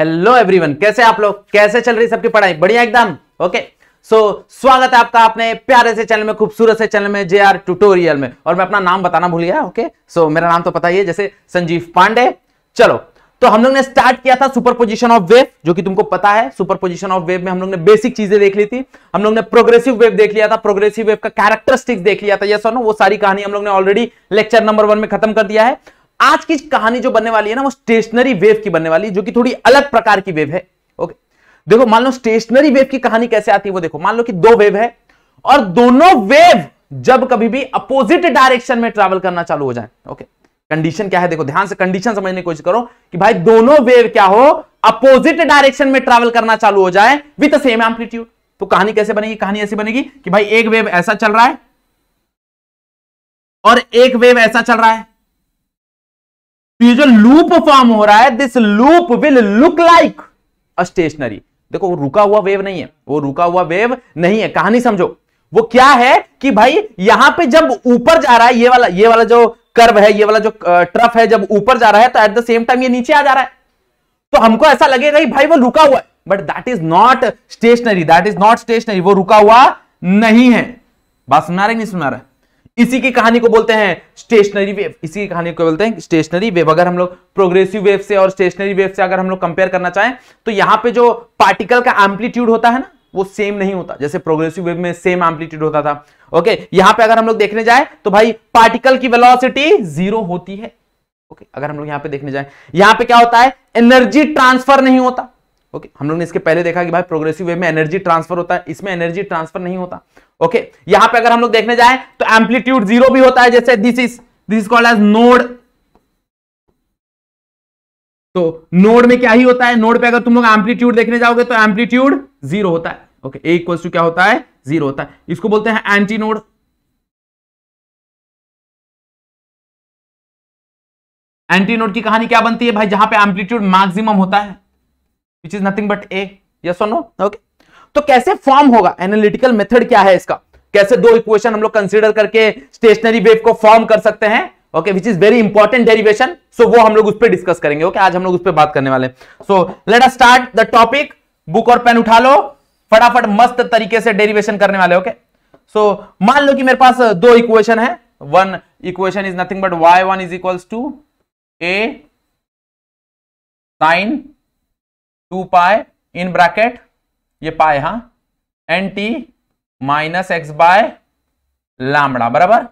Hello everyone कैसे आप लोग कैसे चल रही सबकी पढ़ाई बढ़िया एकदम ओके सो स्वागत है आपका अपने प्यारे से चैनल में खूबसूरत से चैनल में जे आर ट्यूटोरियल में और मैं अपना नाम बताना भूल गया ओके सो मेरा नाम तो पता ही है जैसे संजीव पांडे चलो तो हम लोग ने स्टार्ट किया था सुपर पोजिशन ऑफ वेव जो कि तुमको पता है सुपर पोजिशन ऑफ वेव में हम लोग ने बेसिक चीजें देख ली थी हम लोग ने प्रोग्रेसिव वेव देख लिया था प्रोग्रेसिव वेव का कैरेक्टरिस्टिक्स देख लिया था यस और नो वो सारी कहानी हम लोग ने ऑलरेडी लेक्चर नंबर वन में खत्म कर दिया है आज की कहानी जो बनने वाली है ना वो स्टेशनरी वेव की बनने वाली है जो कि थोड़ी अलग प्रकार की वेव है ओके देखो मान लो स्टेशनरी वेव की कहानी कैसे आती है वो देखो मान लो कि दो वेव है और दोनों वेव जब कभी भी अपोजिट डायरेक्शन में ट्रैवल करना चालू हो जाए ओके कंडीशन क्या है देखो ध्यान से कंडीशन समझने की कोशिश करो कि भाई दोनों वेव क्या हो अपोजिट डायरेक्शन में ट्रैवल करना चालू हो जाए विद सेम एम्पलीट्यूड तो कहानी कैसे बनेगी कहानी ऐसी बनेगी कि भाई एक वेव ऐसा चल रहा है और एक वेव ऐसा चल रहा है तो ये जो लूप फॉर्म हो रहा है this loop will look like a stationary देखो वो रुका हुआ वेव नहीं है वो रुका हुआ वेव नहीं है कहानी समझो वो क्या है कि भाई यहां पे जब ऊपर जा रहा है ये वाला ये वाला जो कर्व है ये वाला जो ट्रफ है जब ऊपर जा रहा है तो एट द सेम टाइम ये नीचे आ जा रहा है तो हमको ऐसा लगेगा कि भाई वो रुका हुआ है but that is not stationary that is not stationary वो रुका हुआ नहीं है बात सुना रहा नहीं सुना रहा है इसी की कहानी को बोलते हैं स्टेशनरी वेव इसी की कहानी को बोलते हैं स्टेशनरी वेव अगर हम लोग प्रोग्रेसिव वेव से और स्टेशनरी वेव से अगर हम लोग कंपेयर करना चाहें तो यहां पे जो पार्टिकल का एम्पलीट्यूड होता है ना वो सेम नहीं होता जैसे प्रोग्रेसिव वेव में सेम एम्पलीट्यूड होता था ओके यहां पर अगर हम लोग देखने जाए तो भाई पार्टिकल की वेलोसिटी जीरो होती है ओके अगर हम लोग यहां पर देखने जाए यहां पर क्या होता है एनर्जी ट्रांसफर नहीं होता ओके हम लोग ने इसके पहले देखा कि भाई प्रोग्रेसिव वेव में एनर्जी ट्रांसफर होता है इसमें एनर्जी ट्रांसफर नहीं होता ओके यहां पे अगर हम लोग देखने जाए तो एम्पलीट्यूड जीरो भी होता है जैसे this is this is called as node तो नोड में क्या ही होता है नोड पे अगर तुम लोग एम्पलीट्यूड देखने जाओगे तो एम्पलीट्यूड जीरो होता है ओके ए इक्वल टू क्या होता है जीरो होता है इसको बोलते हैं एंटी नोड एंटी नोड की कहानी क्या बनती है भाई जहां पे एम्पलीट्यूड मैक्सिमम होता है which is nothing but a yes और नो ओके तो कैसे फॉर्म होगा एनालिटिकल मेथड क्या है इसका कैसे दो इक्वेशन हम लोग कंसिडर करके स्टेशनरी वेव को फॉर्म कर सकते हैं okay which is very important derivation so वो हम लोग उस पर डिस्कस करेंगे ओके okay? आज हम लोग उस पर बात करने वाले so let us start the topic book और पेन उठा लो फटाफट मस्त तरीके से डेरिवेशन करने वाले ओके सो मान लो कि मेरे पास दो इक्वेशन है one equation is nothing but y one is equals to a sine two pi in bracket ये पाए हा n t minus x by lambda बराबर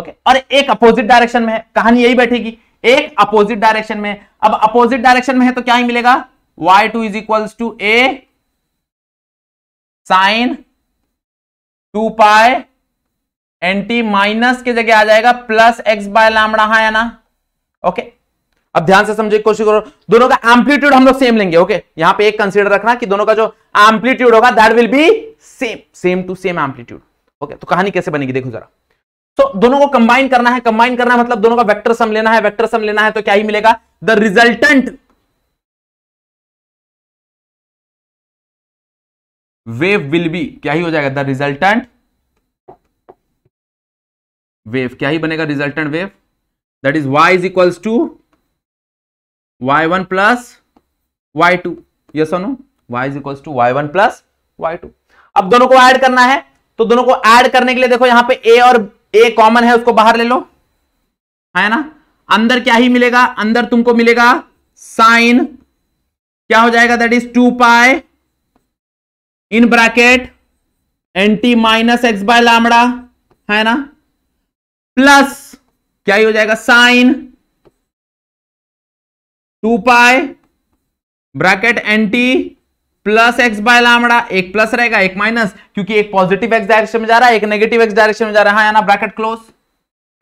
ओके और एक अपोजिट डायरेक्शन में है कहानी यही बैठेगी एक अपोजिट डायरेक्शन में अब अपोजिट डायरेक्शन में है तो क्या ही मिलेगा y two is equals to a sine two pi n t minus के जगह आ जाएगा प्लस एक्स बाय लामड़ा हा या ना ओके अब ध्यान से समझे कोशिश करो दोनों का एम्पलीट्यूड हम लोग सेम लेंगे ओके यहां पे एक कंसीडर रखना कि दोनों का जो एम्पलीट्यूड होगा that will be same same to same amplitude okay तो कहानी कैसे बनेगी देखो जरा तो so, दोनों को कंबाइन करना है कंबाइन करना है मतलब दोनों का वेक्टर सम लेना है वेक्टर सम लेना है तो क्या ही मिलेगा the resultant wave will be क्या ही हो जाएगा द रिजल्टेंट वेव क्या ही बनेगा resultant wave that is y is equals to y one plus y two ये सोनो y is equal to y one plus y two अब दोनों को ऐड करना है तो दोनों को ऐड करने के लिए देखो यहां पे ए और ए कॉमन है उसको बाहर ले लो है ना अंदर क्या ही मिलेगा अंदर तुमको मिलेगा साइन क्या हो जाएगा that is two pi in bracket n t minus x by lambda है ना प्लस क्या ही हो जाएगा sine two pi bracket n t plus x by lambda एक प्लस रहेगा एक माइनस क्योंकि एक पॉजिटिव एक्स डायरेक्शन में जा रहा है एक नेगेटिव एक्स डायरेक्शन में जा रहा है हाँ ना ब्रैकेट क्लोज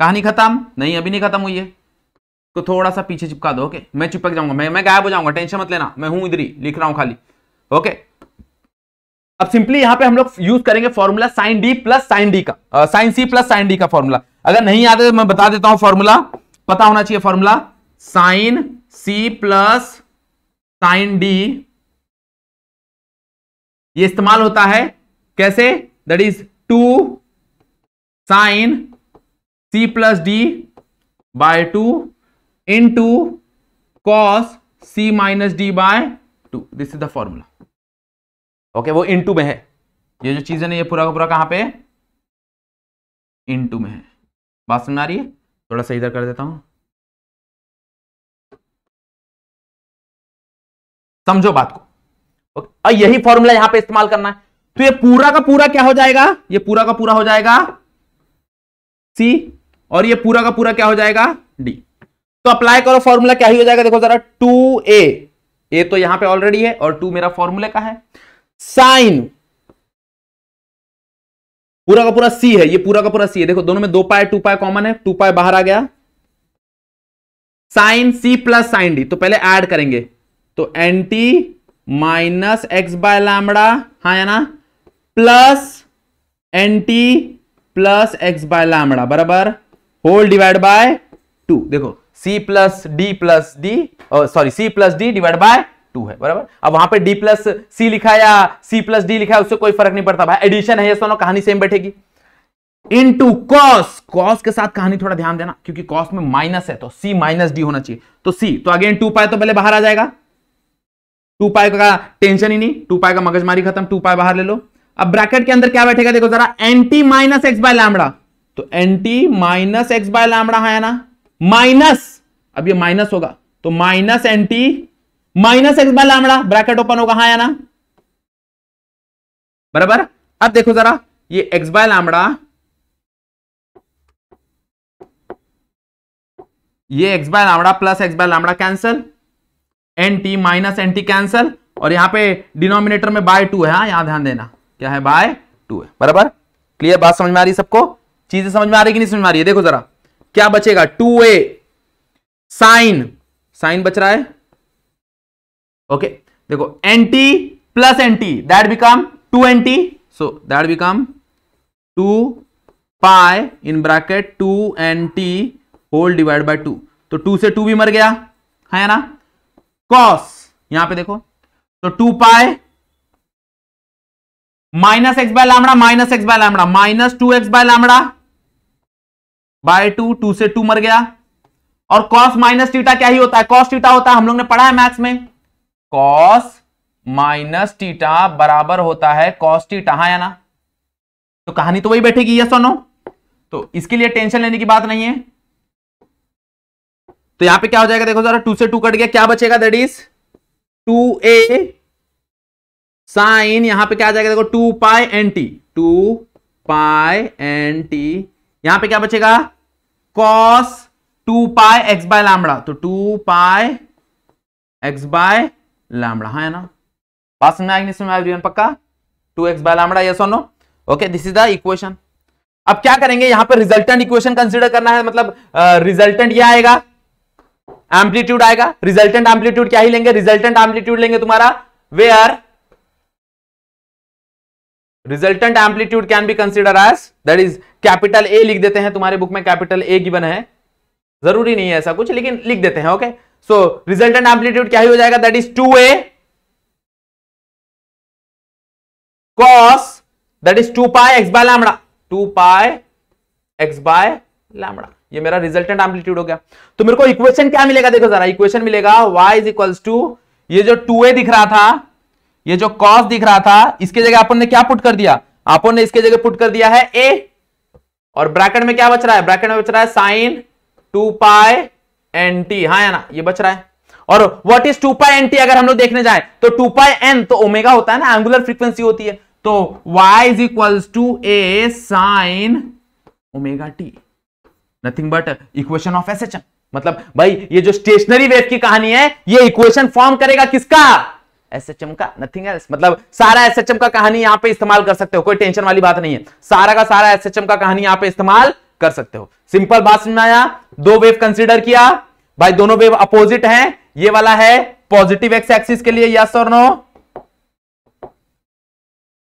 कहानी खत्म नहीं अभी नहीं खत्म हुई है तो थोड़ा सा पीछे चिपका दो ओके मैं चिपक जाऊंगा मैं मैं गायब हो जाऊंगा टेंशन मत लेना मैं हूं इधर ही लिख रहा हूं खाली ओके अब सिंपली यहां पे हम लोग यूज करेंगे formula sine D plus sine D का sine C plus sine D का फॉर्मूला अगर नहीं आता तो मैं बता देता हूं फॉर्मूला पता होना चाहिए formula sine C plus sine D ये इस्तेमाल होता है कैसे that is two sine C plus D by two into two cos C minus D by two this is the formula okay वो टू में है ये जो चीज ना ये पूरा का पूरा कहां पे टू में है बात सुन आ रही है थोड़ा सा इधर कर देता हूं समझो बात को और यही फॉर्मूला यहां पे इस्तेमाल करना है तो ये पूरा का पूरा क्या हो जाएगा ये पूरा का पूरा हो जाएगा सी और ये पूरा का पूरा क्या हो जाएगा डी तो अप्लाई करो फॉर्मूला क्या ही हो जाएगा देखो जरा टू ए ए तो यहां पे ऑलरेडी है और टू मेरा फॉर्मूले का है साइन पूरा का पूरा सी है ये पूरा का पूरा सी है देखो दोनों में दो पाए टू पाए कॉमन है टू पाए बाहर आ गया sine C plus sine D तो पहले एड करेंगे तो n t minus x by lambda हा है ना plus n t plus x by lambda बराबर होल डिवाइड बाय टू देखो C plus D plus D sorry C plus D divide by two है बराबर अब वहां पे डी प्लस सी लिखा या सी प्लस डी लिखा है उससे कोई फर्क नहीं पड़ता भाई एडिशन है ये सोनो कहानी सेम बैठेगी इन टू कॉस कॉस के साथ कहानी थोड़ा ध्यान देना क्योंकि कॉस में माइनस है तो सी माइनस डी होना चाहिए तो सी तो अगेन टू पाए तो पहले बाहर आ जाएगा टू पाई का टेंशन ही नहीं टू पाई का मगजमारी खत्म टू पाई बाहर ले लो अब ब्रैकेट के अंदर क्या बैठेगा देखो जरा n t minus x by lambda तो n t minus x by lambda है ना माइनस अब ये माइनस होगा तो minus n t minus x by lambda bracket open होगा हाँ या ना बराबर अब देखो जरा ये एक्स बाय लैमड़ा ये x by lambda plus x by lambda cancel n t minus n t cancel और यहां पे डिनोमिनेटर में बाय टू है हाँ ध्यान देना क्या है बाय टू है बराबर क्लियर बात समझ में आ रही सबको चीजें समझ में आ रही कि नहीं समझ में आ रही है देखो जरा क्या बचेगा टू ए साइन साइन बच रहा है ओके देखो n t plus n t that become two n t so that become two pi in bracket two n t whole divide by two तो टू से टू भी मर गया है ना कॉस यहां पे देखो तो two pi minus x by lambda minus x by lambda minus two x by lambda by two two से टू मर गया और कॉस माइनस टीटा क्या ही होता है कॉस टीटा होता है हम लोग ने पढ़ा है मैथ्स में कॉस माइनस टीटा बराबर होता है कॉस टीटा हाँ या ना तो कहानी तो वही बैठेगी यस और नो तो इसके लिए टेंशन लेने की बात नहीं है तो यहां पे क्या हो जाएगा देखो जरा टू से टू कट गया क्या बचेगा that is two a sine यहां पे क्या आ जाएगा देखो two pi n t two pi n t यहां पे क्या बचेगा cos two pi x by lambda तो two pi x by lambda है ना बात समझ आएगी समझ एवरीवन पक्का two x by lambda yes और no okay this is the equation अब क्या करेंगे यहां पर रिजल्टेंट इक्वेशन कंसिडर करना है मतलब रिजल्टेंट uh, ये आएगा एम्पलीट्यूड आएगा रिजल्टेंट एम्पलीट्यूड क्या ही लेंगे रिजल्टेंट एम्पलीट्यूड लेंगे तुम्हारा R resultant amplitude can be consider as that is capital A लिख देते हैं तुम्हारे बुक में कैपिटल ए गिवन है जरूरी नहीं है ऐसा कुछ लेकिन लिख देते हैं ओके सो रिजल्टेंट एम्पलीट्यूड क्या ही हो जाएगा that is two A cos that is two pi x by lambda two pi x by lambda ये मेरा रिजल्टेंट एम्पलीट्यूड हो गया तो मेरे को इक्वेशन क्या मिलेगा देखो जरा इक्वेशन मिलेगा वाई इज इक्वल्स टू ये जो 2a दिख रहा था ये जो कॉस दिख रहा था इसके जगह अपन ने क्या पुट कर दिया अपन ने इसके जगह पुट कर दिया है ए और ब्रैकेट में क्या बच रहा है ब्रैकेट में बच रहा है sine two pi n t हाँ या ना ये बच रहा है और what is two pi n t अगर हम लोग देखने जाए तो टू पाई एन तो ओमेगा होता है ना एंगुलर फ्रीक्वेंसी होती है तो y is equals to a sine omega t nothing but equation of S मतलब भाई ये जो स्टेशनरी वेव की कहानी है ये इक्वेशन फॉर्म करेगा किसका एसएचएम का नथिंग एल्स मतलब सारा एसएचएम का कहानी यहां पे इस्तेमाल कर सकते हो कोई टेंशन वाली बात नहीं है सारा का सारा एसएचएम का कहानी यहां पे इस्तेमाल कर सकते हो सिंपल बात समझ में आया दो वेव कंसीडर किया भाई दोनों वेव अपोजिट हैं ये वाला है पॉजिटिव एक्स एक्सिस के लिए यस और नो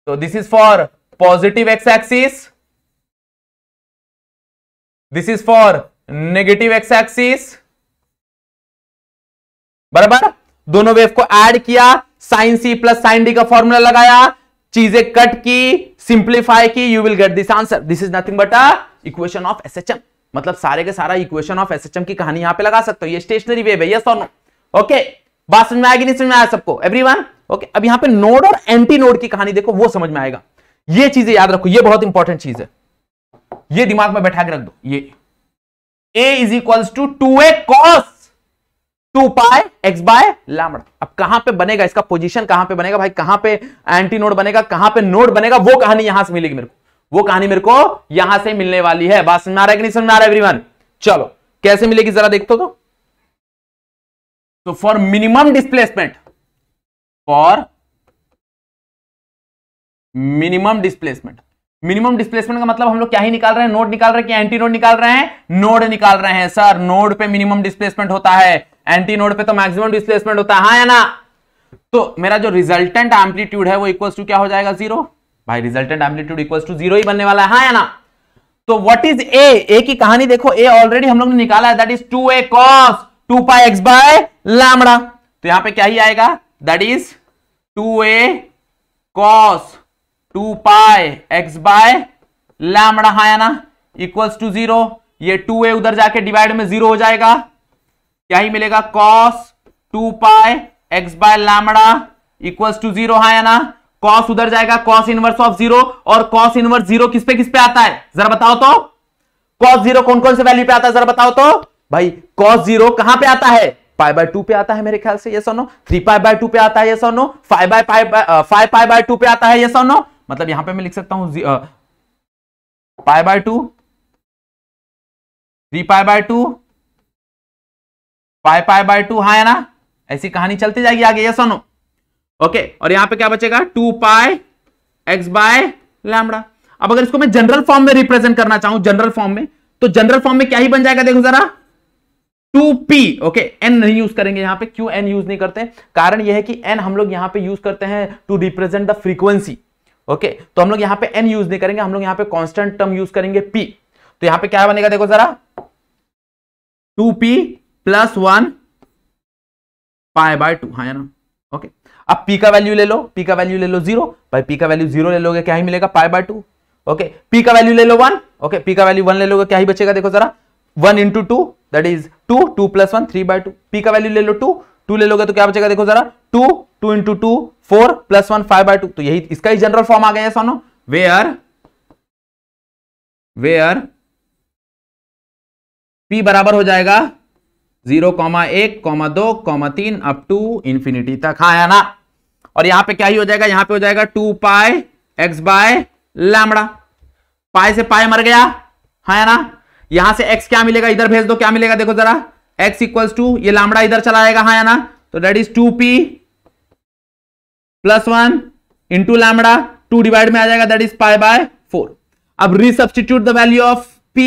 तो this is for positive x axis this is for negative x axis बराबर दोनों वेव को ऐड किया sine C plus sine D का फॉर्मूला लगाया चीजें कट की सिंप्लीफाई की you will get this answer this is nothing but a equation of SHM मतलब सारे के सारा इक्वेशन ऑफ एसएचएम की कहानी यहां पे लगा सकते हो ये स्टेशनरी वेव है यस और नो ओके बात समझ में आएगी नहीं समझ में आया सबको एवरीवन ओके अब यहां पे नोड और एंटी नोड की कहानी देखो वो समझ में आएगा ये चीजें याद रखो ये बहुत इंपॉर्टेंट चीज है ये दिमाग में बैठा के रख दो ये A is equals to two A cos two pi x by lambda अब कहां पे बनेगा इसका पोजीशन कहां पे बनेगा भाई कहां पे एंटी नोड बनेगा कहां पे नोड बनेगा वो कहानी यहां से मिलेगी मेरे को वो कहानी मेरे को यहां से मिलने वाली है बात समझ आ रहा है कि नहीं समझ आ रहा है एवरीवन चलो कैसे मिलेगी जरा देखते तो for minimum displacement for minimum displacement minimum displacement का मतलब हम लोग क्या ही निकाल रहे हैं नोड निकाल रहे हैं कि एंटी नोड निकाल रहे हैं नोड निकाल रहे हैं सर नोड पे मिनिमम डिस्प्लेसमेंट होता है एंटी नोड पे तो मैक्सिमम डिस्प्लेसमेंट होता है हाँ या ना तो मेरा जो रिजल्टेंट एम्पलीट्यूड है वो इक्वल टू क्या हो जाएगा जीरो भाई resultant amplitude equal to zero ही बनने वाला है हाँ या ना तो व्हाट इज ए ए की कहानी देखो ए ऑलरेडी हम लोग ने निकाला है that is two A cos two pi x by lambda तो यहां पे क्या ही आएगा that is two A cos two pi x by lambda है हाँ ना इक्वल्स टू जीरो ये टू ए उधर जाके डिवाइड में जीरो हो जाएगा क्या ही मिलेगा cos two pi x by lambda equals to zero है हाँ ना कॉस उधर जाएगा कॉस इनवर्स ऑफ जीरो और कॉस इनवर्स जीरो किस पे किस पे आता है जरा बताओ तो कॉस जीरो कौन कौन से वैल्यू पे आता है जरा बताओ तो भाई कॉस जीरो कहां पे आता है पाई बाय टू पे आता है मेरे ख्याल से ये so now three pi by two पे आता है ये so now five by five five pi by two पे आता है ये सोनो मतलब यहां पे मैं लिख सकता हूं pi by two three pi by two pi pi by two हाँ है ना ऐसी कहानी चलती जाएगी आगे ये सुनो ओके और यहां पे क्या बचेगा two pi x by lambda अब अगर इसको मैं जनरल फॉर्म में रिप्रेजेंट करना चाहूं जनरल फॉर्म में तो जनरल फॉर्म में क्या ही बन जाएगा देखो जरा टू पी ओके एन नहीं यूज करेंगे यहां पे क्यों एन यूज नहीं करते कारण यह है कि एन हम लोग यहां पे यूज करते हैं to represent the frequency okay तो हम लोग यहां पे एन यूज नहीं करेंगे हम लोग यहां पे कांस्टेंट टर्म यूज करेंगे पी तो यहां पे क्या बनेगा देखो जरा two p plus one pi by two हाँ ना ओके अब पी का वैल्यू ले लो पी का वैल्यू ले लो जीरो भाई पी का वैल्यू जीरो ले लोगे क्या ही मिलेगा pi by two okay p का वैल्यू ले लो वन ओके पी का वैल्यू वन ले लोगे क्या ही बचेगा देखो जरा one into two that is two two plus one three by two p का वैल्यू ले लो टू टू ले लोगे तो क्या बचेगा देखो जरा two two into two four plus one five by two तो यही इसका ही जनरल फॉर्म आ गया so now we are we are p बराबर हो जाएगा जीरो कॉमा एक कॉमा दो कॉमा तीन अप टू इंफिनिटी तक हाँ आया ना और यहां पे क्या ही हो जाएगा यहां पे हो जाएगा to pi x by lambda पाए से पाए मर गया हाँ है ना यहां से एक्स क्या मिलेगा इधर भेज दो क्या मिलेगा देखो जरा एक्स इक्वल्स टू ये लामड़ा इधर चला जाएगा हाँ है ना तो that is two p plus one into lambda two divide में आ जाएगा that is pi by four अब resubstitute the value of p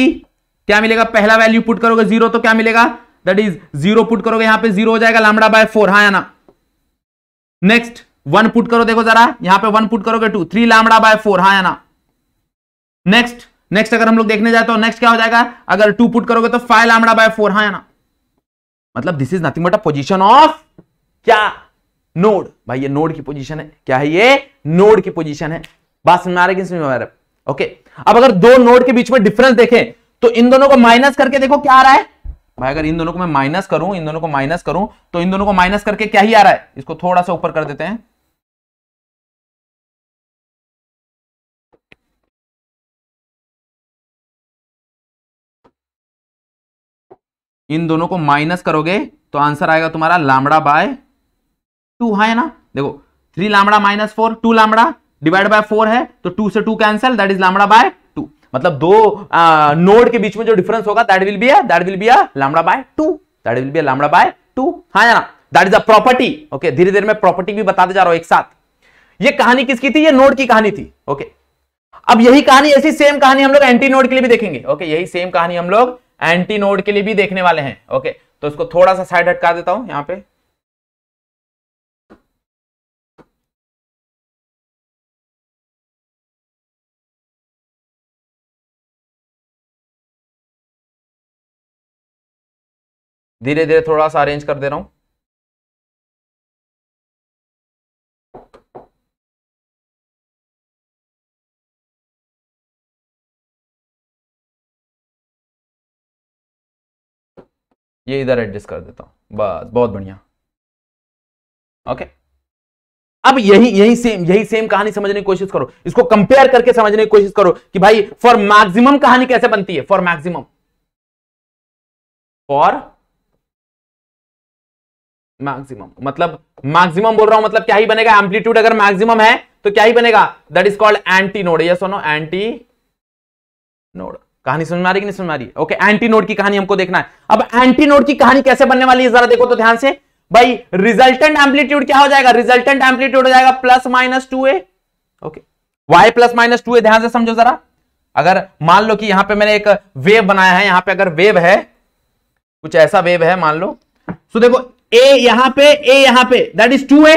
क्या मिलेगा पहला वैल्यू पुट करोगे जीरो तो क्या मिलेगा दैट इज जीरो पुट करोगे यहां पे जीरो हो जाएगा लैमड़ा बाय फोर हाँ ना नेक्स्ट वन पुट करो देखो जरा यहां पे वन पुट करोगे two three lambda by four हाँ ना नेक्स्ट नेक्स्ट अगर हम लोग देखने जाए तो नेक्स्ट क्या हो जाएगा अगर टू पुट करोगे तो फाइव लैमड़ा बाय फोर हाँ ना मतलब this is nothing but a position of क्या नोड भाई ये नोड की पोजीशन है क्या है ये नोड की पोजीशन है बात समझ आ रही है समझ आ ओके अब अगर दो नोड के बीच में डिफरेंस देखें तो इन दोनों को माइनस करके देखो क्या आ रहा है भाई अगर इन दोनों को मैं माइनस करूं इन दोनों को माइनस करूं तो इन दोनों को माइनस करके क्या ही आ रहा है इसको थोड़ा सा ऊपर कर देते हैं इन दोनों को माइनस करोगे तो आंसर आएगा तुम्हारा लामड़ा बाय टू हाँ है ना देखो three lambda minus four two lambda divide by four है तो टू से two cancel that is lambda by two मतलब दो आ, नोड के बीच में जो डिफरेंस होगा that will be that will be lambda by two that will be lambda by two हाँ ना that is a property okay धीरे धीरे मैं प्रॉपर्टी भी बताते जा रहा हूं एक साथ ये कहानी किसकी थी ये नोड की कहानी थी ओके okay. अब यही कहानी ऐसी सेम कहानी हम लोग एंटी नोड के लिए भी देखेंगे ओके okay, यही सेम कहानी हम लोग एंटी नोड के लिए भी देखने वाले हैं ओके okay. तो इसको थोड़ा सा साइड हटका देता हूं यहां पे धीरे धीरे थोड़ा सा अरेंज कर दे रहा हूं ये इधर एडजस्ट कर देता हूं बस बहुत बढ़िया ओके अब यही यही सेम यही सेम कहानी समझने की कोशिश करो इसको कंपेयर करके समझने की कोशिश करो कि भाई फॉर मैक्सिमम कहानी कैसे बनती है फॉर मैक्सिमम फॉर मैक्सिमम मतलब मैक्सिमम बोल रहा हूं मतलब क्या ही बनेगा एम्पलीट्यूड अगर मैक्सिमम है तो क्या ही बनेगा that is called antinode yes no antinode कहानी समझ में आ रही कि नहीं समझ में आ रही ओके एंटी नोड की कहानी हमको देखना है अब एंटी नोड की कहानी कैसे बनने वाली है जरा देखो तो ध्यान से भाई रिजल्टेंट एम्पलीट्यूड क्या हो जाएगा रिजल्टेंट एम्पलीट्यूड हो जाएगा plus minus two A okay y plus minus two A ध्यान से समझो जरा अगर मान लो कि यहां पे मैंने एक वेव बनाया है यहां पे अगर वेव है कुछ ऐसा वेव है मान लो सो देखो ए यहां पे ए यहां पे that is two A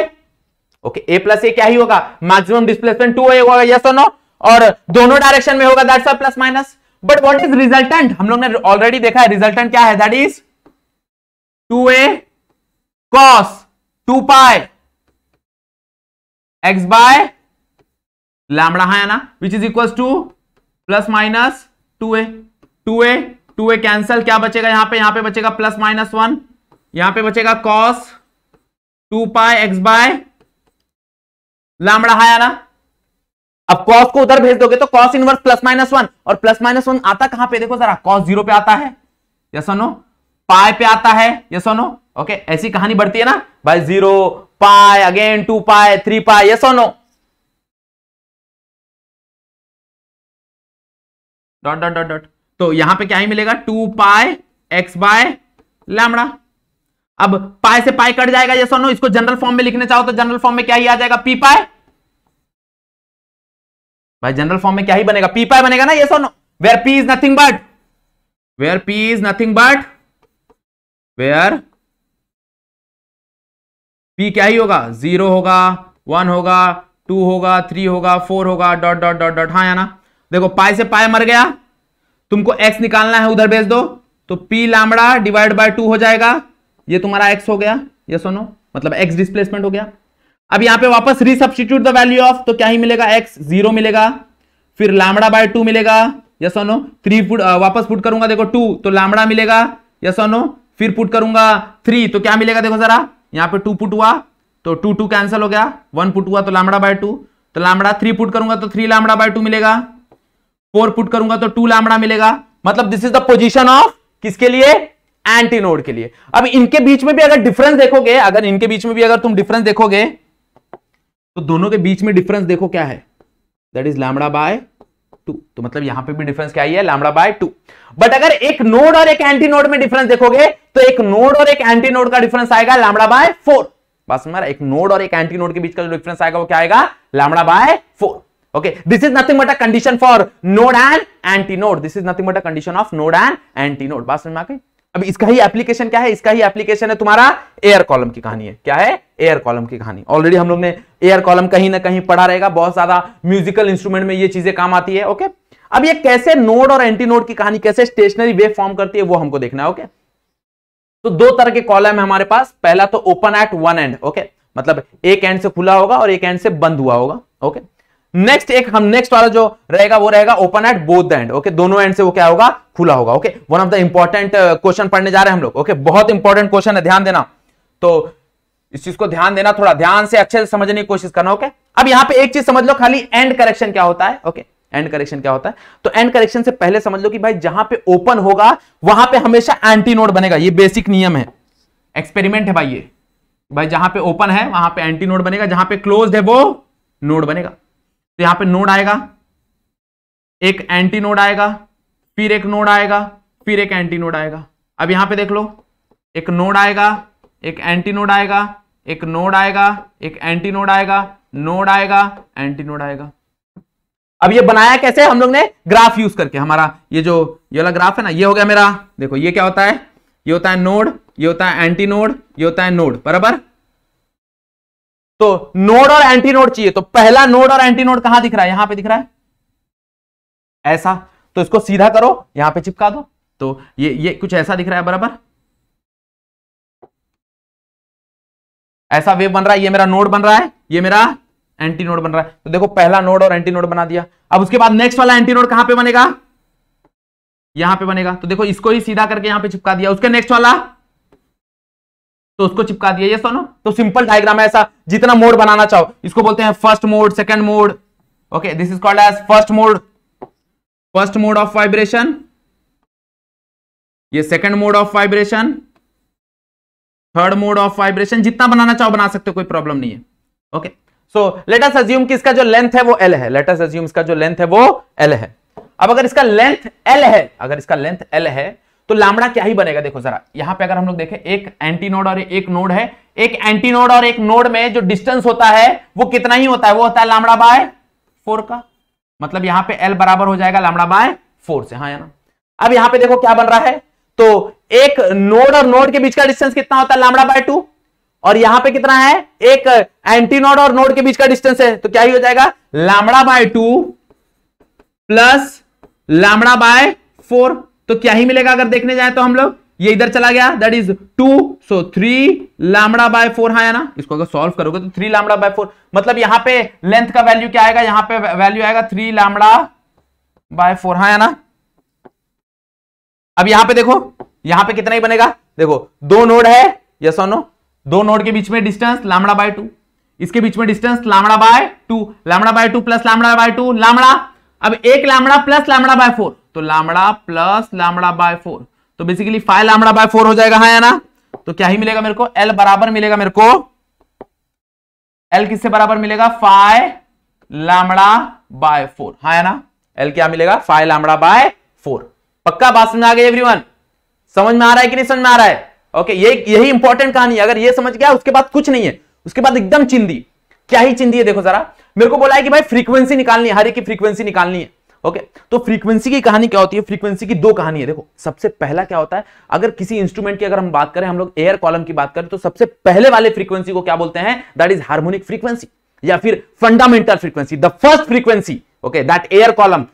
okay A plus A क्या ही होगा मैक्सिमम डिस्प्लेसमेंट टू ए होगा यस और नो और दोनों डायरेक्शन में होगा that's plus minus but what is resultant हम लोग ने ऑलरेडी देखा है रिजल्टेंट क्या है that is two A cos two pi x by lambda है ना which is equal to plus minus two A two A two A cancel क्या बचेगा यहां पे यहां पे बचेगा प्लस माइनस वन यहां पे बचेगा cos two pi x by lambda आया ना अब कॉस को उधर भेज दोगे तो cos inverse plus minus one और प्लस माइनस वन आता कहां पे देखो जरा कॉस जीरो पे आता है ये सुनो पाए पे आता है ये सुनो ओके ऐसी कहानी बढ़ती है ना भाई जीरो पाए अगेन टू पाए थ्री पाए ये सुनो डॉट डॉट डॉट डॉट तो यहां पे क्या ही मिलेगा to pi x by lambda अब पाए से पाए कट जाएगा ये सोनो इसको जनरल फॉर्म में लिखना चाहो तो जनरल फॉर्म में क्या ही आ जाएगा पी पाए भाई जनरल फॉर्म में क्या ही बनेगा पी पाए बनेगा ना ये so now where p is nothing but where p is nothing but where p क्या ही होगा जीरो होगा वन होगा टू होगा थ्री होगा फोर होगा डॉट डॉट डॉट डॉट हाँ ना देखो पाए से पाए मर गया तुमको एक्स निकालना है उधर भेज दो तो p lambda divide by two हो जाएगा ये तुम्हारा एक्स हो गया ये सोनो मतलब एक्स डिस्प्लेसमेंट हो गया अब यहां पे वापस रिसब्स्टिट्यूट द वैल्यू ऑफ तो क्या ही मिलेगा एक्स जीरो मिलेगा फिर लामड़ा बाय टू मिलेगा यस और थ्री फुट वापस फुट करूंगा देखो टू तो लामड़ा मिलेगा यस और फिर पुट करूंगा थ्री तो क्या मिलेगा देखो जरा यहाँ पे टू पुट हुआ तो टू टू कैंसिल हो गया वन पुट हुआ तो लामड़ा बाय टू तो लामड़ा थ्री पुट करूंगा तो थ्री लामड़ा बाय टू मिलेगा फोर पुट करूंगा तो टू लामड़ा मिलेगा मतलब this is the position of किसके लिए एंटीनोड के लिए अब इनके बीच में भी अगर डिफरेंस देखोगे अगर इनके बीच में भी अगर तुम डिफरेंस देखोगे तो दोनों के बीच में डिफरेंस देखो क्या है that is lambda by two तो मतलब यहां पे भी डिफरेंस क्या है लैमड़ा बाय टू बट अगर एक नोड और एक एंटी नोड में डिफरेंस देखोगे तो एक नोड और एक एंटी नोड का डिफरेंस आएगा लैमड़ा बाय फोर बस मेरा एक नोड और एक एंटी नोड के बीच का जो डिफरेंस आएगा वो क्या आएगा lambda by four okay this is nothing but a condition for node and antinode this is nothing but a condition of node and antinode बस aa gayi अब इसका ही एप्लीकेशन क्या है इसका ही एप्लीकेशन है तुम्हारा एयर कॉलम की कहानी है क्या है एयर कॉलम की कहानी ऑलरेडी हम लोग ने एयर कॉलम कहीं ना कहीं पढ़ा रहेगा बहुत ज्यादा म्यूजिकल इंस्ट्रूमेंट में ये चीजें काम आती है ओके अब ये कैसे नोड और एंटी नोड की कहानी कैसे स्टेशनरी वेव फॉर्म करती है वो हमको देखना है ओके तो दो तरह के कॉलम है हमारे पास पहला तो open at one end okay मतलब एक एंड से खुला होगा और एक एंड से बंद हुआ होगा ओके नेक्स्ट एक हम नेक्स्ट वाला जो रहेगा वो रहेगा open at both end okay दोनों एंड से वो क्या होगा खुला होगा okay one of the important question पढ़ने जा रहे हैं हम लोग ओके बहुत इंपॉर्टेंट क्वेश्चन है ध्यान देना तो इस चीज को ध्यान देना थोड़ा ध्यान से अच्छे से समझने की कोशिश करना ओके अब यहां पर एक चीज समझ लो खाली एंड करेक्शन क्या होता है ओके एंड करेक्शन क्या होता है तो एंड करेक्शन से पहले समझ लो कि भाई जहां पे ओपन होगा वहां पे हमेशा एंटी नोड बनेगा ये बेसिक नियम है एक्सपेरिमेंट है भाई ये भाई जहां पे ओपन है वहां पे एंटी नोड बनेगा जहां पे क्लोज्ड है वो नोड बनेगा तो यहां पे नोड आएगा एक एंटी नोड आएगा फिर एक नोड आएगा फिर एक एंटी नोड आएगा अब यहां पे देख लो एक नोड आएगा एक एंटी नोड आएगा एक नोड आएगा एक एंटी नोड आएगा नोड आएगा एंटी नोड आएगा अब ये बनाया कैसे हम लोग ने ग्राफ यूज करके हमारा ये जो ये वाला ग्राफ है ना ये हो गया मेरा देखो ये क्या होता है ये होता है नोड ये होता है एंटी नोड ये होता है नोड बराबर तो नोड और एंटी नोड चाहिए तो पहला नोड और एंटी नोड कहां दिख रहा है यहां पे दिख रहा है ऐसा तो इसको सीधा करो यहां पे चिपका दो तो ये ये कुछ ऐसा दिख रहा है बराबर ऐसा वेव बन रहा है ये मेरा नोड बन रहा है ये मेरा एंटी नोड बन रहा है तो देखो पहला नोड और एंटी नोड बना दिया अब उसके बाद नेक्स्ट वाला एंटी नोड कहां पर बनेगा यहां पे बनेगा तो देखो इसको ही सीधा करके यहां पे चिपका दिया उसके नेक्स्ट वाला तो उसको चिपका दिया ये सोनो तो सिंपल डायग्राम है ऐसा जितना मोड बनाना चाहो इसको बोलते हैं first mode second mode okay this is called as first mode first mode of vibration ये second mode of vibration third mode of vibration जितना बनाना चाहो बना सकते हो कोई प्रॉब्लम नहीं है okay so let us assume कि इसका जो लेंथ है वो एल है लेट अस अज्यूम इसका जो लेंथ है वो एल है अब अगर इसका लेंथ एल है अगर इसका लेंथ एल है तो लामड़ा क्या ही बनेगा देखो जरा यहां पे अगर हम लोग देखें एक एंटी नोड और एक नोड है एक एंटी नोड और एक नोड में जो डिस्टेंस होता है वो कितना ही होता है वो होता है लामड़ा बाय फोर का मतलब यहां पे एल बराबर हो जाएगा लामड़ा बाय फोर से हाँ ना अब यहां पे देखो क्या बन रहा है तो एक नोड और नोड के बीच का डिस्टेंस कितना होता है लामड़ा बाय टू और यहां पर कितना है एक एंटी नोड और नोड के बीच का डिस्टेंस है तो क्या ही हो जाएगा lambda by two plus lambda by four तो क्या ही मिलेगा अगर देखने जाए तो हम लोग ये इधर चला गया that is two so three lambda by four हाँ ना इसको अगर सॉल्व करोगे तो थ्री लामड़ा बाय फोर मतलब यहां पे लेंथ का वैल्यू क्या आएगा यहाँ पे वैल्यू आएगा थ्री लामड़ा बाय फोर हाँ ना अब यहां पे देखो यहां पे कितना ही बनेगा देखो दो नोड है यस और नो दो नोड के बीच में डिस्टेंस लामड़ा बाय टू इसके बीच में distance lambda by two lambda by two plus lambda by two lambda अब एक lambda plus lambda by four तो lambda plus lambda by four तो basically five lambda by four हो जाएगा हाँ या ना तो क्या ही मिलेगा मेरे को एल बराबर मिलेगा मेरे को एल किससे बराबर मिलेगा फाइव लामड़ा बाय फोर हाँ या ना एल क्या मिलेगा फाइव लामड़ा बाय फोर पक्का बात समझ आ गई एवरीवन समझ में आ रहा है कि नहीं समझ में आ रहा है ओके ये यही इंपॉर्टेंट कहानी है अगर ये समझ गया उसके बाद कुछ नहीं है उसके बाद एकदम चिंदी क्या ही चिंदी है देखो जरा मेरे को बोला है कि भाई फ्रीक्वेंसी निकालनी है हर एक की फ्रीक्वेंसी निकालनी है ओके तो फ्रीक्वेंसी की कहानी क्या होती है फ्रीक्वेंसी की दो कहानी है देखो सबसे पहला क्या होता है अगर किसी इंस्ट्रूमेंट की अगर हम बात करें हम लोग एयर कॉलम की बात करें तो सबसे पहले वाले फ्रीक्वेंसी को क्या बोलते हैं दैट इज हार्मोनिक फ्रीक्वेंसी या फिर fundamental frequency the first frequency okay that air column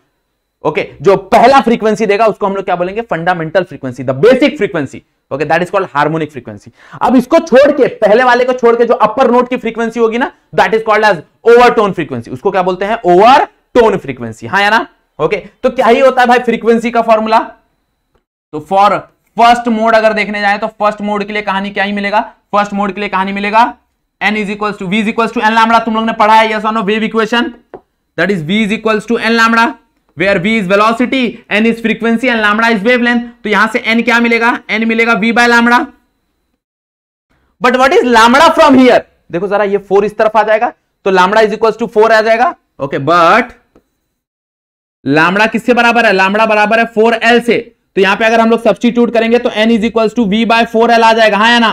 okay जो पहला फ्रीक्वेंसी देगा उसको हम लोग क्या बोलेंगे fundamental frequency the basic frequency okay that is called harmonic frequency अब इसको छोड़ के पहले वाले को छोड़ के जो अपर नोट की फ्रीक्वेंसी होगी ना that is called as overtone frequency उसको क्या बोलते हैं ओवर टोन फ्रीक्वेंसी हाँ ना ओके तो क्या ही होता है भाई फ्रीक्वेंसी का फॉर्मूला तो फॉर फर्स्ट मोड अगर देखने जाए तो फर्स्ट मोड के लिए कहानी क्या ही मिलेगा फर्स्ट मोड के लिए कहानी मिलेगा n is equal to v is equal to n lambda तुम लोग ने पढ़ा है yes on wave equation that is v is equals to n lambda where v is velocity n is frequency n lambda is wavelength तो यहां से n क्या मिलेगा एन मिलेगा v by lambda but what is lambda from here देखो जरा ये four इस तरफ आ जाएगा तो lambda is equal to four okay जाएगा ओके okay, बट लामड़ा किससे बराबर है लामड़ा बराबर है फोर एल से तो यहां पे अगर हम लोग सब्सटीट्यूट करेंगे तो N is equal to we by four L आ जाएगा हाँ या ना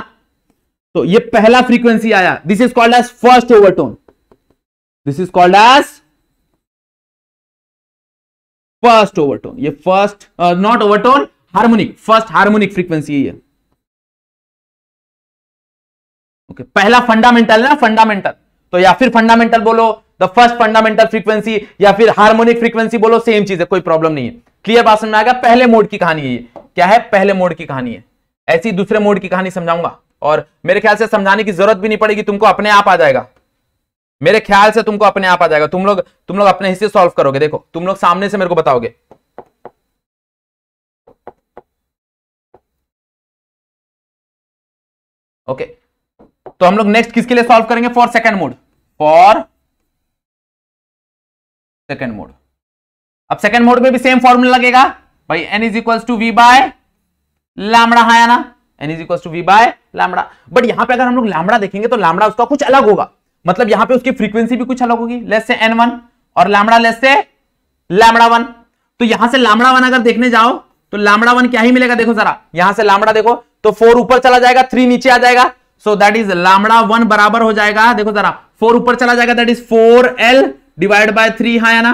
तो ये पहला फ्रीक्वेंसी आया this is called as first overtone this is called as first overtone ये first not overtone harmonic first harmonic frequency है ओके okay, पहला फंडामेंटल है ना फंडामेंटल तो या फिर फंडामेंटल बोलो द फर्स्ट फंडामेंटल फ्रीक्वेंसी या फिर हार्मोनिक फ्रीक्वेंसी बोलो सेम चीज है कोई प्रॉब्लम नहीं है क्लियर बात समझ में आएगा पहले मोड की कहानी है क्या है पहले मोड की कहानी है ऐसी दूसरे मोड की कहानी समझाऊंगा और मेरे ख्याल से समझाने की जरूरत भी नहीं पड़ेगी तुमको अपने आप आ जाएगा मेरे ख्याल से तुमको अपने आप आ जाएगा तुम लोग तुम लोग अपने हिस्से सॉल्व करोगे देखो तुम लोग सामने से मेरे को बताओगे ओके okay. तो हम लोग नेक्स्ट किसके लिए सॉल्व करेंगे for second mode for second mode अब सेकेंड मोड में भी सेम फॉर्मूला लगेगा भाई n is equal to we by lambda हाया ना n is equal to we by lambda but यहां पे अगर हम लोग लामड़ा देखेंगे तो लामड़ा उसका कुछ अलग होगा मतलब यहां पे उसकी फ्रीक्वेंसी भी कुछ अलग होगी लेस तो से एन वन और लामड़ा लेस से लामड़ा वन तो यहां से लामड़ा वन अगर देखने जाओ तो लामड़ा वन क्या ही मिलेगा देखो जरा यहां से लामड़ा देखो तो फोर ऊपर चला जाएगा थ्री नीचे आ जाएगा so that is lambda one बराबर हो जाएगा देखो जरा फोर ऊपर चला जाएगा that is four L divide by three हाँ या ना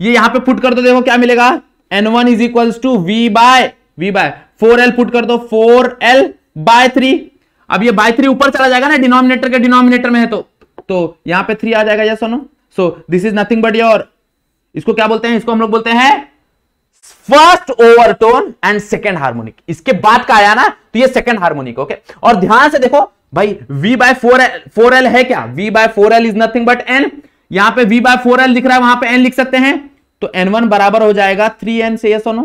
ये यहां पे पुट कर दो देखो क्या मिलेगा N one is equal to we by we by four L put कर दो फोर एल बाय थ्री अब ये बाय थ्री ऊपर चला जाएगा ना डिनोमिनेटर के डिनोमिनेटर में है तो तो यहां पे थ्री आ जाएगा yes so now so this is nothing but your इसको क्या बोलते हैं इसको हम लोग बोलते हैं first overtone and second harmonic इसके बाद का आया ना तो ये सेकेंड हार्मोनिक ओके और ध्यान से देखो भाई v by four L four L है क्या v by four L is nothing but N यहां पे v बाय फोर एल दिख रहा है वहां पे n लिख सकते हैं तो n1 बराबर हो जाएगा 3n से यस और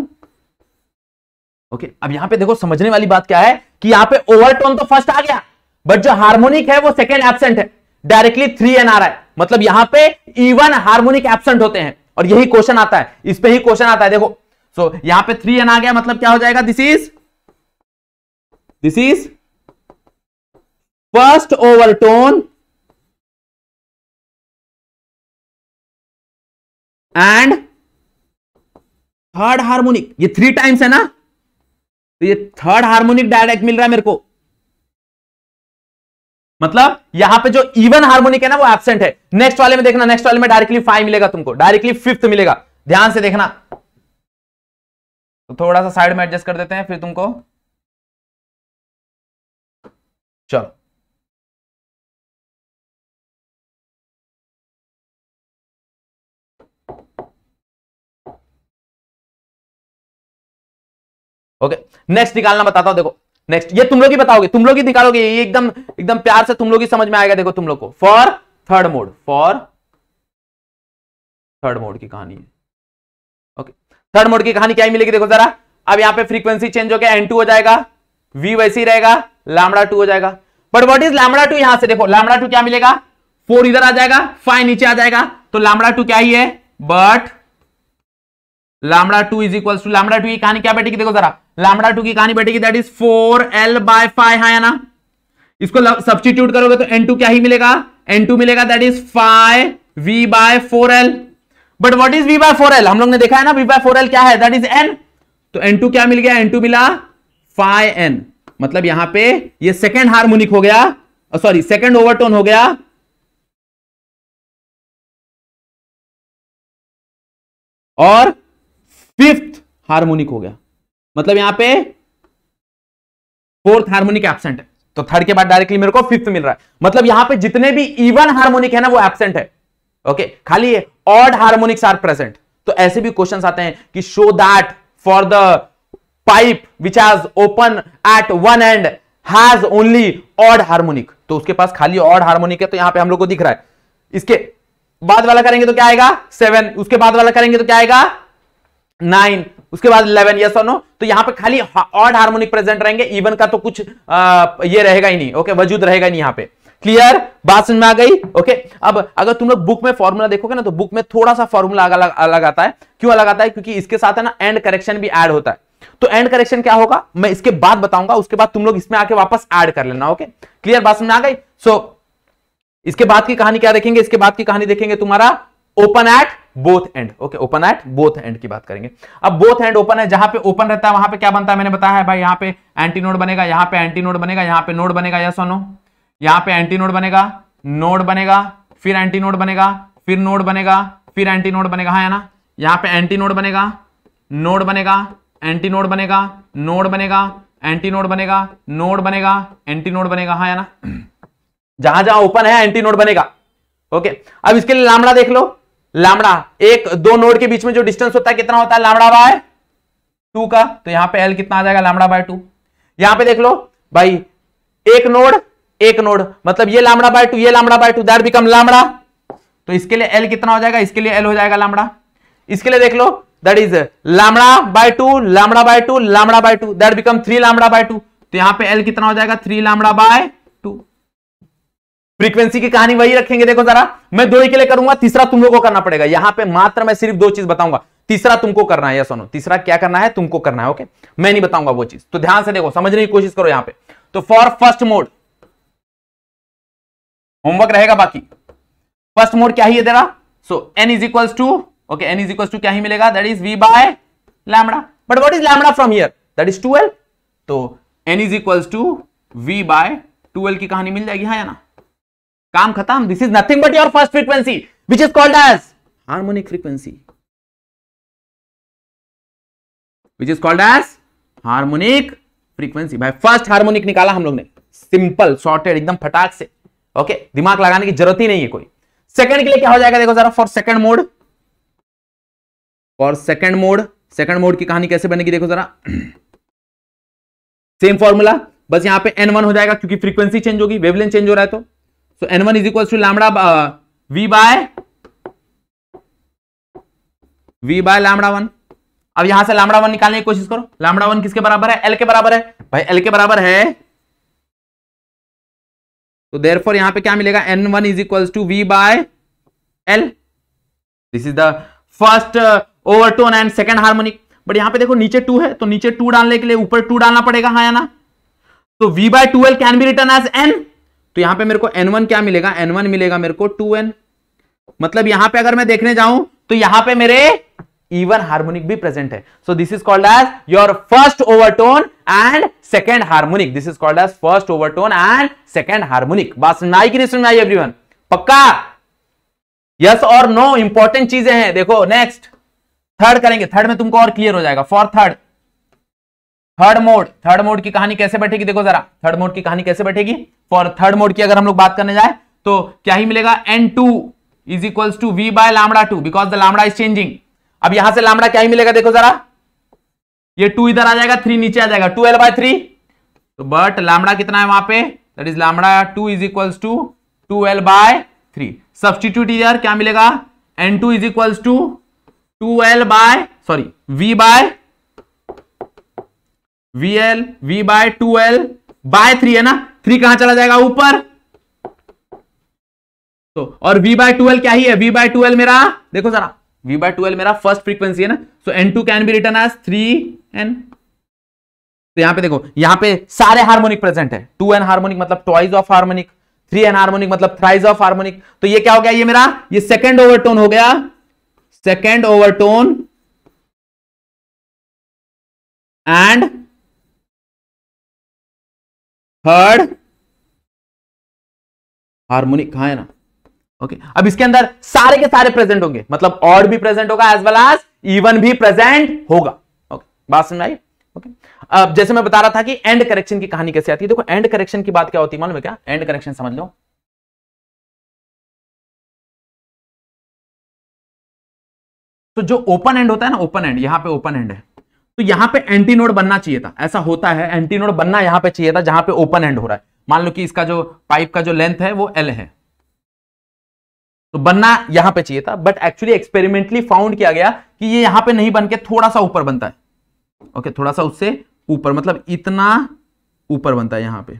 ओके अब यहां पे देखो समझने वाली बात क्या है कि यहां पे ओवरटोन तो फर्स्ट आ गया बट जो हार्मोनिक है वो सेकेंड एबसेंट है डायरेक्टली थ्री एन आ रहा है मतलब यहां पे इवन हार्मोनिक एबसेंट होते हैं और यही क्वेश्चन आता है इस पे ही क्वेश्चन आता है देखो सो so, यहां पे थ्री एन आ गया मतलब क्या हो जाएगा this is this is first overtone and third harmonic ये थ्री टाइम्स है ना तो ये थर्ड हार्मोनिक डायरेक्ट मिल रहा है मेरे को मतलब यहां पे जो इवन हार्मोनिक है ना वो एबसेंट है नेक्स्ट वाले में देखना नेक्स्ट वाले में डायरेक्टली फाइव मिलेगा तुमको डायरेक्टली फिफ्थ मिलेगा ध्यान से देखना तो थोड़ा सा साइड में एडजस्ट कर देते हैं फिर तुमको चलो ओके नेक्स्ट निकालना बताता हूं देखो नेक्स्ट ये तुम लोग ही बताओगे तुम लोग ही निकालोगे ये एकदम एकदम प्यार से तुम लोग ही समझ में आएगा देखो तुम लोग को for third mode for third mode की कहानी ओके थर्ड मोड की कहानी क्या मिलेगी देखो जरा अब यहां पे फ्रीक्वेंसी चेंज हो गया एन हो जाएगा वी वैसी रहेगा लामड़ा टू हो जाएगा but what is lambda two यहां से देखो लामड़ा टू क्या मिलेगा फोर इधर आ जाएगा फाइव नीचे आ जाएगा तो लामड़ा टू क्या ही है but lambda two is equal to lambda two की कहानी क्या बैठेगी देखो जरा लामडा टू की कहानी बैठेगी that is four L by five है ना इसको सब्सटीट्यूट करोगे तो एन टू क्या ही मिलेगा एन टू मिलेगा that is five V by four L but what is V by four L हम लोग ने देखा है ना वी बाय फोर एल क्या है दैट इज एन तो एन टू क्या मिल गया एन टू मिला फाइव एन मतलब यहां पे ये सेकेंड हार्मोनिक हो गया सॉरी सेकेंड ओवरटोन हो गया और फिफ्थ हार्मोनिक हो गया मतलब यहां पे फोर्थ हार्मोनिक एबसेंट है तो थर्ड के बाद डायरेक्टली मेरे को फिफ्थ मिल रहा है मतलब यहां पे जितने भी इवन हार्मोनिक है ना वो एबसेंट है ओके खाली है ऑड हार्मोनिक्स आर प्रेजेंट तो ऐसे भी क्वेश्चन आते हैं कि show that for the pipe which has open at one end has only odd harmonic तो उसके पास खाली ऑड हार्मोनिक है तो यहां पे हम लोग को दिख रहा है इसके बाद वाला करेंगे तो क्या आएगा सेवन उसके बाद वाला करेंगे तो क्या आएगा नाइन उसके बाद इलेवन यस और नो तो यहां पे खाली ऑड हार्मोनिक प्रेजेंट रहेंगे इवन का तो कुछ आ, ये रहेगा ही नहीं ओके वजूद रहेगा नहीं यहां पे क्लियर बात समझ में आ गई ओके अब अगर तुम लोग बुक में फॉर्मूला देखोगे ना तो बुक में थोड़ा सा फॉर्मूला अलग अलग आता है क्यों अलग आता है क्योंकि इसके साथ है ना एंड करेक्शन भी ऐड होता है तो एंड करेक्शन क्या होगा मैं इसके बाद बताऊंगा उसके बाद तुम लोग इसमें आके वापस ऐड कर लेना ओके क्लियर बात समझ में आ गई सो so, इसके बाद की कहानी क्या देखेंगे इसके बाद की कहानी देखेंगे तुम्हारा open at both end okay open at both end की बात करेंगे अब बोथ एंड ओपन है जहां पे ओपन रहता है वहां पे क्या बनता है मैंने बताया है भाई यहां पे एंटी नोड बनेगा यहां पे एंटी नोड बनेगा यहां पे नोड बनेगा या सोनो यहां पे एंटी नोड बनेगा नोड बनेगा फिर एंटी नोड बनेगा फिर नोड बनेगा फिर एंटी नोड बनेगा हाँ ना यहां पे एंटी नोड बनेगा नोड बनेगा एंटी नोड बनेगा नोड बनेगा एंटी नोड बनेगा नोड बनेगा एंटी नोड बनेगा हाँ ना जहां जहां ओपन है एंटी नोड बनेगा ओके अब इसके लिए लामड़ा देख लो लामड़ा एक दो नोड के बीच में जो डिस्टेंस होता है कितना होता है लामड़ा बाय टू का तो यहां पे एल कितना आ जाएगा लामड़ा बाय टू यहां पे देख लो भाई एक नोड एक नोड मतलब ये लामड़ा बाय टू ये lambda by two that become lambda तो इसके लिए एल कितना हो जाएगा इसके लिए एल हो जाएगा लामड़ा इसके लिए देख लो that is lambda by two lambda by two lambda by two that become three lambda by two तो यहां पे एल कितना हो जाएगा थ्री लामड़ा बाय फ्रीक्वेंसी की कहानी वही रखेंगे देखो जरा मैं दो ही के लिए करूंगा तीसरा तुम लोगों को करना पड़ेगा यहां पे मात्र मैं सिर्फ दो चीज बताऊंगा तीसरा तुमको करना है या सुनो तीसरा क्या करना है तुमको करना है ओके मैं नहीं बताऊंगा वो चीज तो ध्यान से देखो समझने की कोशिश करो यहां पे तो फॉर फर्स्ट मोड होमवर्क रहेगा बाकी फर्स्ट मोड क्या ही है तेरा so N is equals to okay N is equals to क्या ही मिलेगा that is V by lambda but what is lambda from here that is two L तो N is equals to we by two L की कहानी मिल जाएगी हाँ या ना काम खत्म this is nothing but your first frequency which is called as harmonic frequency which is called as harmonic frequency भाई फर्स्ट हार्मोनिक निकाला हम लोग ने सिंपल शॉर्टेड एकदम फटाक से ओके okay? दिमाग लगाने की जरूरत ही नहीं है कोई सेकंड के लिए क्या हो जाएगा देखो जरा for second mode for second mode second mode की कहानी कैसे बनेगी देखो जरा सेम फॉर्मूला बस यहां पे n1 हो जाएगा क्योंकि फ्रीक्वेंसी चेंज होगी वेवलेंथ चेंज हो रहा है तो so N one is equal to lambda V by we by lambda one अब यहां से लामड़ा वन निकालने की कोशिश करो लामड़ा वन किसके बराबर है एल के बराबर है भाई एल के बराबर है तो देर फोर यहां पर क्या मिलेगा N one is equal to we by L this is the first overtone and second harmonic but यहां पे देखो नीचे टू है तो नीचे टू डालने के लिए ऊपर टू डालना पड़ेगा हाँ या ना तो V by two L can be written as N तो यहां पे मेरे को एन वन क्या मिलेगा एन वन मिलेगा मेरे को टू एन मतलब यहां पे अगर मैं देखने जाऊं तो यहां पे मेरे इवन हार्मोनिक भी प्रेजेंट है so this is called as your first overtone and second harmonic this is called as first overtone and second harmonic बात नाई की नहीं समझ एवरी एवरीवन पक्का यस और नो इंपॉर्टेंट चीजें हैं देखो नेक्स्ट थर्ड करेंगे थर्ड में तुमको और क्लियर हो जाएगा for third third mode third mode की कहानी कैसे बैठेगी देखो जरा थर्ड मोड की कहानी कैसे बैठेगी फॉर थर्ड मोड की अगर हम लोग बात करने जाए तो क्या ही मिलेगा N two is equal to we by lambda two because the lambda is changing अब यहां से लामड़ा क्या ही मिलेगा देखो जरा ये टू इधर आ जाएगा थ्री नीचे आ जाएगा टू एल बाय थ्री तो बट लामड़ा कितना है वहां पे that is lambda two is equal to two L by three substitute इधर क्या मिलेगा N two is equals to two L by sorry V by V L V by two L by three है ना three कहां चला जाएगा ऊपर तो और वी बाय टूएल्व क्या ही है वी बाय टूएल्व मेरा देखो जरा वी बाय टूएल्व मेरा फर्स्ट फ्रीक्वेंसी है ना so N two can be written as three N तो यहां पे देखो यहां पे सारे हार्मोनिक प्रेजेंट है टू एन हार्मोनिक मतलब twice of harmonic three N harmonic मतलब थ्राइज ऑफ हार्मोनिक तो ये क्या हो गया ये मेरा ये सेकेंड ओवरटोन हो गया second overtone and third harmonic कहा है ना ओके okay. अब इसके अंदर सारे के सारे प्रेजेंट होंगे मतलब ऑड भी प्रेजेंट होगा एज वेल एज इवन भी प्रेजेंट होगा ओके okay. बात समझ आई ओके अब जैसे मैं बता रहा था कि एंड करेक्शन की कहानी कैसे आती है देखो एंड करेक्शन की बात क्या होती है मालूम है क्या एंड करेक्शन समझ लो तो जो ओपन एंड होता है ना ओपन एंड यहां पे ओपन एंड है तो यहां पे एंटी नोड बनना चाहिए था ऐसा होता है एंटी नोड बनना यहां पे चाहिए था जहां पे ओपन एंड हो रहा है मान लो कि इसका जो पाइप का जो लेंथ है वो एल है तो बनना यहां पे चाहिए था बट एक्चुअली एक्सपेरिमेंटली फाउंड किया गया कि ये यहां पे नहीं बन के थोड़ा सा ऊपर बनता है ओके थोड़ा सा उससे ऊपर मतलब इतना ऊपर बनता है यहां पर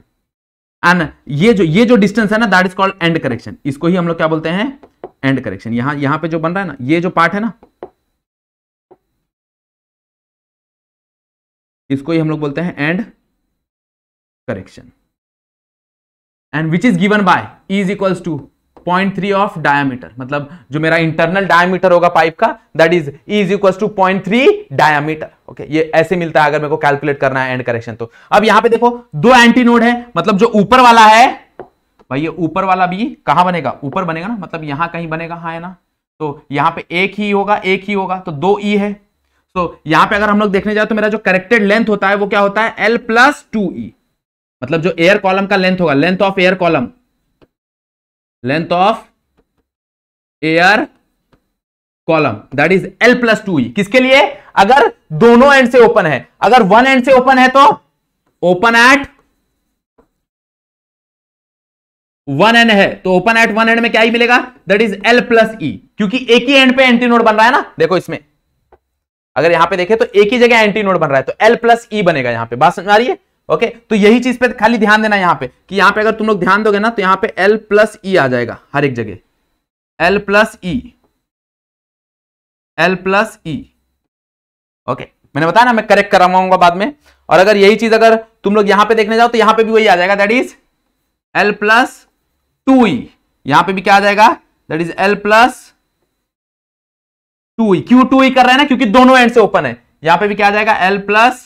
एंड ये जो ये जो डिस्टेंस है ना that is called end correction इसको ही हम लोग क्या बोलते हैं एंड करेक्शन यहां यहां पे जो बन रहा है ना ये जो पार्ट है ना इसको ही हम लोग बोलते हैं end correction end which is given by is equals to point three of diameter मतलब जो मेरा इंटरनल डायमीटर होगा पाइप का that is is equals to point three diameter okay ये ऐसे मिलता है अगर मेरे को कैलकुलेट करना है एंड करेक्शन तो अब यहां पे देखो दो एंटी नोड है मतलब जो ऊपर वाला है भाई ये ऊपर वाला भी कहां बनेगा ऊपर बनेगा ना मतलब यहां कहीं बनेगा हाँ है ना तो यहां पे एक ही होगा एक ही होगा तो दो ई e है सो यहां पे अगर हम लोग देखने जाए तो मेरा जो करेक्टेड लेंथ होता है वो क्या होता है एल प्लस टू ई मतलब जो एयर कॉलम का लेंथ होगा length of air column length of air column that is L plus two E किसके लिए अगर दोनों एंड से ओपन है अगर वन एंड से ओपन है तो ओपन एट वन एंड है तो ओपन एट वन एंड में क्या ही e मिलेगा that is L plus E क्योंकि एक ही एंड पे एंटी नोड बन रहा है ना देखो इसमें अगर यहां पे देखें तो एक ही जगह एंटी नोड बन रहा है तो एल प्लस ई बनेगा यहाँ पे बात समझ आ रही है ओके तो यही चीज पे खाली ध्यान देना यहाँ पे कि यहाँ पे अगर तुम लोग ध्यान दोगे ना तो यहाँ पे एल प्लस ई आ जाएगा हर एक जगह L plus E L plus E okay मैंने बताया ना मैं करेक्ट करवाऊंगा बाद में और अगर यही चीज अगर तुम लोग यहां पे देखने जाओ तो यहां पे भी वही आ जाएगा that is L plus two E यहां पर भी क्या आ जाएगा that is L plus two E e, Q two E e कर रहे हैं ना क्योंकि दोनों एंड से ओपन है यहां पे भी क्या आ जाएगा एल प्लस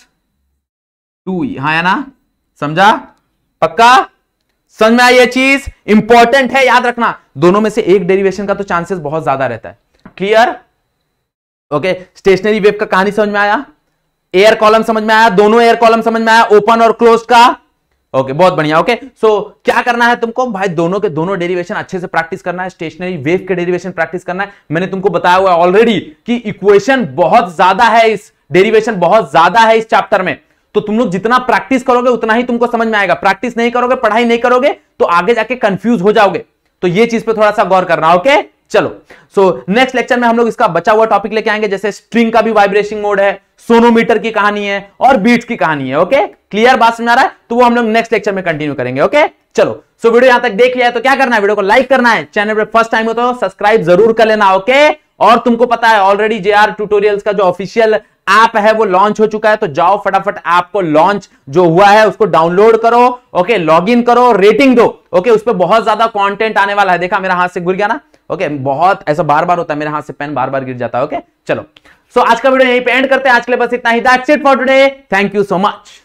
टू ई हाँ है ना समझा पक्का समझ में आई ये चीज इंपॉर्टेंट है याद रखना दोनों में से एक डेरिवेशन का तो चांसेस बहुत ज्यादा रहता है क्लियर ओके स्टेशनरी वेब का कहानी समझ में आया एयर कॉलम समझ में आया दोनों एयर कॉलम समझ में आया ओपन और क्लोज का ओके बहुत बढ़िया ओके सो क्या करना है तुमको भाई दोनों के दोनों डेरिवेशन अच्छे से प्रैक्टिस करना है स्टेशनरी वेव के डेरिवेशन प्रैक्टिस करना है मैंने तुमको बताया हुआ ऑलरेडी कि इक्वेशन बहुत ज्यादा है इस डेरिवेशन बहुत ज्यादा है इस चैप्टर में तो तुम लोग जितना प्रैक्टिस करोगे उतना ही तुमको समझ में आएगा प्रैक्टिस नहीं करोगे पढ़ाई नहीं करोगे तो आगे जाके कंफ्यूज हो जाओगे तो ये चीज पे थोड़ा सा गौर करना ओके okay? चलो सो नेक्स्ट लेक्चर में हम लोग इसका बचा हुआ टॉपिक लेके आएंगे जैसे स्ट्रिंग का भी वाइब्रेशन मोड है सोनोमीटर की कहानी है और बीट्स की कहानी है ओके क्लियर बात समझ आ रहा है तो वो हम लोग नेक्स्ट लेक्चर में कंटिन्यू करेंगे ओके चलो सो वीडियो यहां तक देख लिया है तो क्या करना है वीडियो को लाइक करना है चैनल पर फर्स्ट टाइम हो तो सब्सक्राइब जरूर कर लेना ओके और तुमको पता है ऑलरेडी जे आर ट्यूटोरियल्स का जो ऑफिशियल ऐप है वो लॉन्च हो चुका है तो जाओ फटाफट ऐप को लॉन्च जो हुआ है उसको डाउनलोड करो ओके लॉग इन करो रेटिंग दो ओके उस पर बहुत ज्यादा कॉन्टेंट आने वाला है देखा मेरा हाथ से घुर गया ना ओके बहुत ऐसा बार बार होता है मेरे हाथ से पेन बार बार गिर जाता है ओके चलो सो so, आज का वीडियो यहीं पे एंड करते हैं आज के लिए बस इतना ही that's it for today thank you so much